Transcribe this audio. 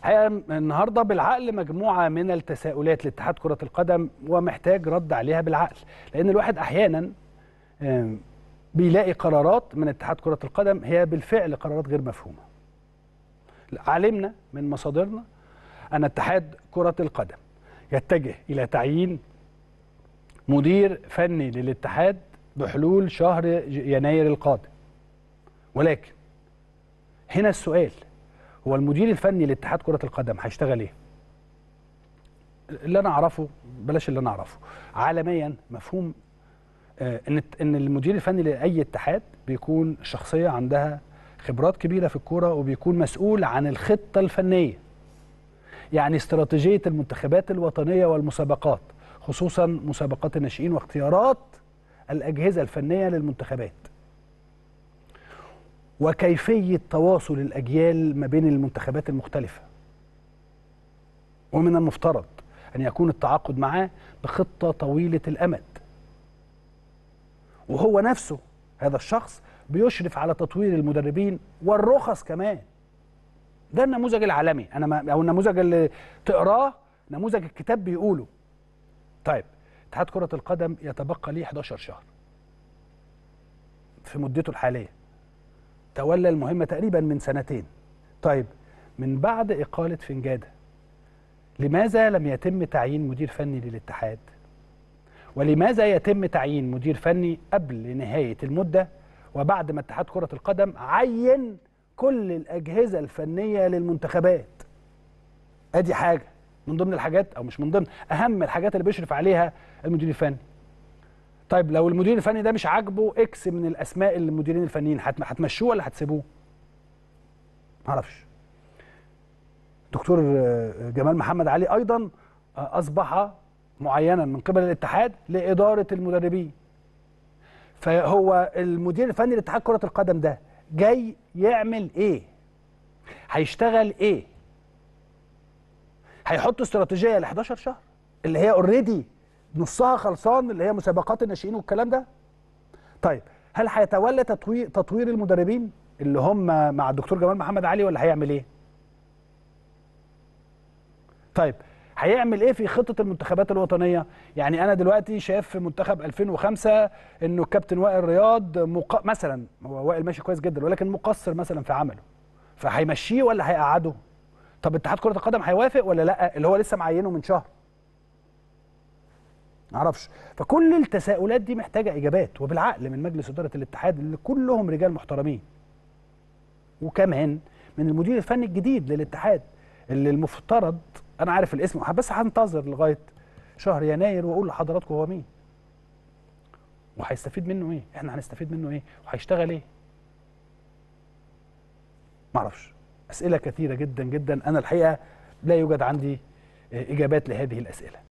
الحقيقه النهارده بالعقل مجموعه من التساؤلات لاتحاد كره القدم ومحتاج رد عليها بالعقل لان الواحد احيانا بيلاقي قرارات من اتحاد كره القدم هي بالفعل قرارات غير مفهومه علمنا من مصادرنا ان اتحاد كره القدم يتجه الى تعيين مدير فني للاتحاد بحلول شهر يناير القادم ولكن هنا السؤال هو المدير الفني لاتحاد كره القدم هيشتغل ايه اللي انا اعرفه بلاش اللي انا اعرفه عالميا مفهوم آه، ان ان المدير الفني لاي اتحاد بيكون شخصيه عندها خبرات كبيره في الكوره وبيكون مسؤول عن الخطه الفنيه يعني استراتيجيه المنتخبات الوطنيه والمسابقات خصوصا مسابقات الناشئين واختيارات الاجهزه الفنيه للمنتخبات وكيفية تواصل الأجيال ما بين المنتخبات المختلفة ومن المفترض أن يكون التعاقد معاه بخطة طويلة الأمد وهو نفسه هذا الشخص بيشرف على تطوير المدربين والرخص كمان ده النموذج العالمي انا ما او النموذج اللي تقراه نموذج الكتاب بيقوله طيب اتحاد كره القدم يتبقى ليه 11 شهر في مدته الحاليه تولى المهمة تقريبا من سنتين طيب من بعد إقالة فنجادة لماذا لم يتم تعيين مدير فني للاتحاد ولماذا يتم تعيين مدير فني قبل نهاية المدة وبعد ما اتحاد كرة القدم عين كل الأجهزة الفنية للمنتخبات أدي حاجة من ضمن الحاجات أو مش من ضمن أهم الحاجات اللي بيشرف عليها المدير الفني طيب لو المدير الفني ده مش عاجبه اكس من الاسماء المديرين الفنيين هتمشوه ولا هتسيبوه؟ ما اعرفش. دكتور آه، جمال محمد علي ايضا آه، اصبح معينا من قبل الاتحاد لاداره المدربين. فهو المدير الفني لاتحاد كره القدم ده جاي يعمل ايه؟ هيشتغل ايه؟ هيحط استراتيجيه ل 11 شهر اللي هي اوريدي نصها خلصان اللي هي مسابقات الناشئين والكلام ده طيب هل هيتولى تطوير تطوير المدربين اللي هم مع الدكتور جمال محمد علي ولا هيعمل ايه طيب هيعمل ايه في خطه المنتخبات الوطنيه يعني انا دلوقتي شايف في منتخب 2005 انه الكابتن وائل رياض مق... مثلا هو وائل ماشي كويس جدا ولكن مقصر مثلا في عمله فهيمشيه ولا هيقعده طب اتحاد كره القدم هيوافق ولا لا اللي هو لسه معينه من شهر معرفش فكل التساؤلات دي محتاجه اجابات وبالعقل من مجلس اداره الاتحاد اللي كلهم رجال محترمين وكمان من المدير الفني الجديد للاتحاد اللي المفترض انا عارف الاسم بس هنتظر لغايه شهر يناير واقول لحضراتكم هو مين وهيستفيد منه ايه احنا هنستفيد منه ايه وهيشتغل ايه معرفش اسئله كثيره جدا جدا انا الحقيقه لا يوجد عندي اجابات لهذه الاسئله